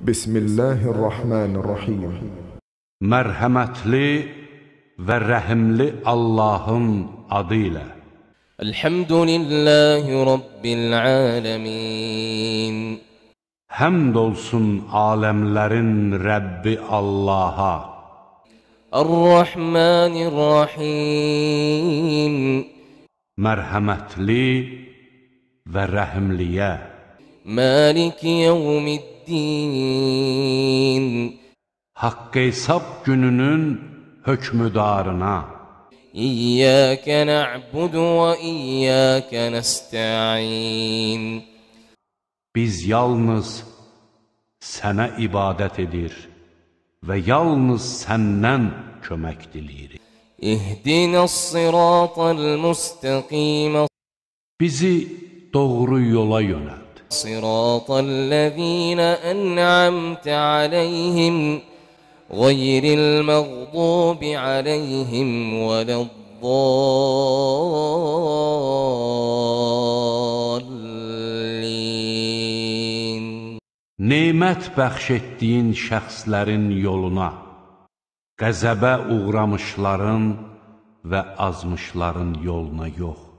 Bismillahirrahmanirrahim. Mərhəmətli və rəhimli Allahın adı ilə. Elhamdülillahi rabbil alamin. Həmd olsun aləmlərin Rəbbi Allaha. Ar-Rahmanir-Rahim. Mərhəmətli və rəhimliyə. Malik yevmiddin Hakkı hesap gününün hükmüdarına İyyâke na'budu ve iyyâke nesta'in Biz yalnız sana ibadet edir ve yalnız senden kömək diləyirik. İhdinas-siratal mustaqim. Bizi doğru yola yönəlt. صراط الذين أنعمت عليهم غير المغضوب عليهم ولا الضالين Nemət bəxş etdiyin şəxslərin yoluna, qəzəbə uğramışların və azmışların yoluna yox.